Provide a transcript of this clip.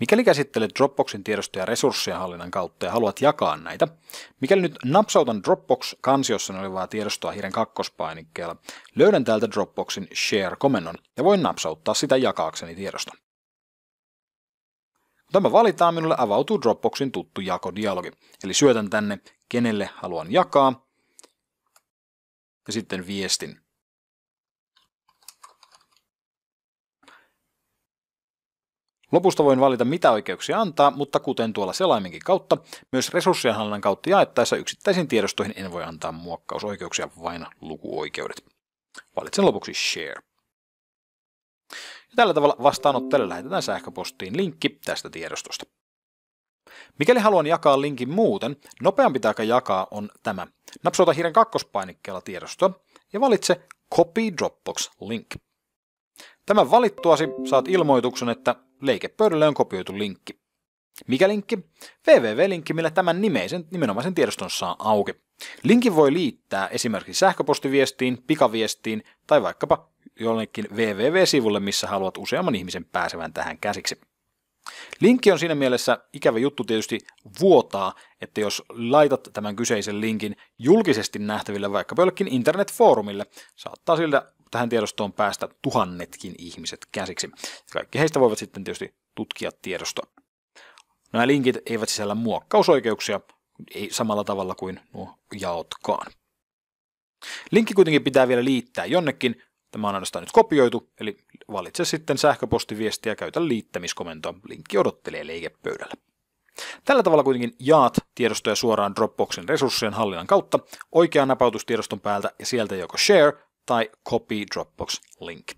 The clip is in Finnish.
Mikäli käsittelet Dropboxin tiedostoja resurssien hallinnan kautta ja haluat jakaa näitä, mikäli nyt napsautan Dropbox-kansiossa niin olevaa tiedostoa hiiren kakkospainikkeella, löydän täältä Dropboxin Share-komennon ja voin napsauttaa sitä jakaakseni tiedosto. Kun tämä valitaan, minulle avautuu Dropboxin tuttu jakodialogi, eli syötän tänne, kenelle haluan jakaa, ja sitten viestin. Lopusta voin valita, mitä oikeuksia antaa, mutta kuten tuolla selaiminkin kautta, myös resurssienhallinnan kautta jaettaessa yksittäisiin tiedostoihin en voi antaa muokkausoikeuksia, vain lukuoikeudet. Valitsen lopuksi Share. Ja tällä tavalla vastaanottajalle lähetetään sähköpostiin linkki tästä tiedostosta. Mikäli haluan jakaa linkin muuten, nopeampi taika jakaa on tämä. Napsauta hiiren kakkospainikkeella tiedosto ja valitse Copy Dropbox Link. Tämän valittuasi saat ilmoituksen, että leikepöydälle on kopioitu linkki. Mikä linkki? www-linkki, millä tämän nimeisen, nimenomaisen tiedoston saa auki. Linkin voi liittää esimerkiksi sähköpostiviestiin, pikaviestiin tai vaikkapa jollekin www-sivulle, missä haluat useamman ihmisen pääsevän tähän käsiksi. Linkki on siinä mielessä ikävä juttu tietysti vuotaa, että jos laitat tämän kyseisen linkin julkisesti nähtäville vaikka jollekin internetfoorumille, saattaa siltä tähän tiedostoon päästä tuhannetkin ihmiset käsiksi. Kaikki heistä voivat sitten tietysti tutkia tiedostoa. No nämä linkit eivät sisällä muokkausoikeuksia ei samalla tavalla kuin nuo jaotkaan. Linkki kuitenkin pitää vielä liittää jonnekin. Tämä on ainoastaan nyt kopioitu, eli valitse sitten sähköpostiviesti ja käytä liittämiskomentoa. Linkki odottelee leikepöydällä. Tällä tavalla kuitenkin jaat tiedostoja suoraan Dropboxin resurssien hallinnan kautta oikean napautustiedoston päältä ja sieltä joko share tai copy Dropbox link.